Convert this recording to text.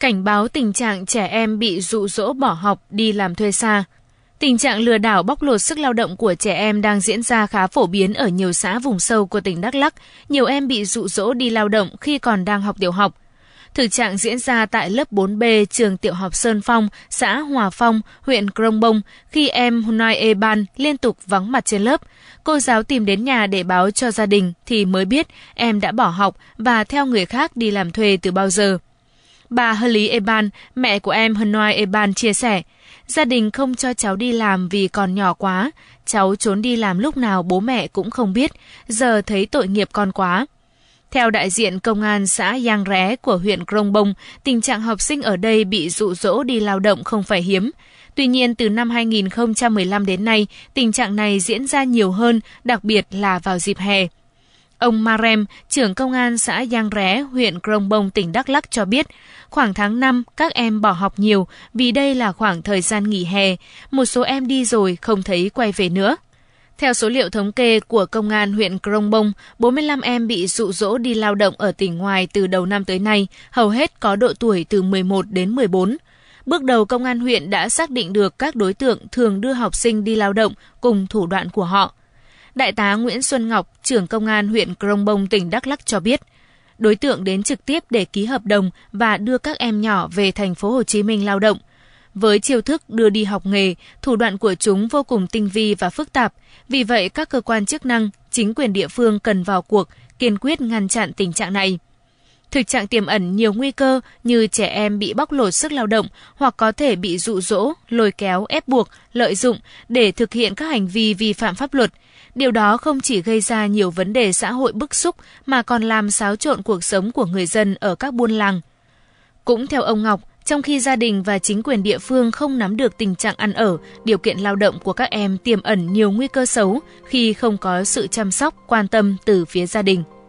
cảnh báo tình trạng trẻ em bị dụ dỗ bỏ học đi làm thuê xa. Tình trạng lừa đảo bóc lột sức lao động của trẻ em đang diễn ra khá phổ biến ở nhiều xã vùng sâu của tỉnh Đắk Lắk. Nhiều em bị dụ dỗ đi lao động khi còn đang học tiểu học. Thực trạng diễn ra tại lớp 4B trường tiểu học Sơn Phong, xã Hòa Phong, huyện Krông Bông khi em Noi Eban liên tục vắng mặt trên lớp. Cô giáo tìm đến nhà để báo cho gia đình thì mới biết em đã bỏ học và theo người khác đi làm thuê từ bao giờ. Bà Hurley Eban, mẹ của em Hanoi Eban chia sẻ, gia đình không cho cháu đi làm vì còn nhỏ quá, cháu trốn đi làm lúc nào bố mẹ cũng không biết, giờ thấy tội nghiệp con quá. Theo đại diện công an xã Giang Ré của huyện crong Bông, tình trạng học sinh ở đây bị dụ dỗ đi lao động không phải hiếm. Tuy nhiên, từ năm 2015 đến nay, tình trạng này diễn ra nhiều hơn, đặc biệt là vào dịp hè. Ông Marem, trưởng công an xã Giang Ré, huyện Krông Bông, tỉnh Đắk Lắc cho biết, khoảng tháng 5 các em bỏ học nhiều vì đây là khoảng thời gian nghỉ hè. Một số em đi rồi không thấy quay về nữa. Theo số liệu thống kê của Công an huyện Krông Bông, 45 em bị dụ dỗ đi lao động ở tỉnh ngoài từ đầu năm tới nay, hầu hết có độ tuổi từ 11 đến 14. Bước đầu công an huyện đã xác định được các đối tượng thường đưa học sinh đi lao động cùng thủ đoạn của họ. Đại tá Nguyễn Xuân Ngọc, trưởng công an huyện Crong Bông, tỉnh Đắk Lắk cho biết, đối tượng đến trực tiếp để ký hợp đồng và đưa các em nhỏ về thành phố Hồ Chí Minh lao động. Với chiêu thức đưa đi học nghề, thủ đoạn của chúng vô cùng tinh vi và phức tạp. Vì vậy, các cơ quan chức năng, chính quyền địa phương cần vào cuộc, kiên quyết ngăn chặn tình trạng này. Thực trạng tiềm ẩn nhiều nguy cơ như trẻ em bị bóc lột sức lao động hoặc có thể bị dụ dỗ, lôi kéo, ép buộc, lợi dụng để thực hiện các hành vi vi phạm pháp luật. Điều đó không chỉ gây ra nhiều vấn đề xã hội bức xúc mà còn làm xáo trộn cuộc sống của người dân ở các buôn làng. Cũng theo ông Ngọc, trong khi gia đình và chính quyền địa phương không nắm được tình trạng ăn ở, điều kiện lao động của các em tiềm ẩn nhiều nguy cơ xấu khi không có sự chăm sóc, quan tâm từ phía gia đình.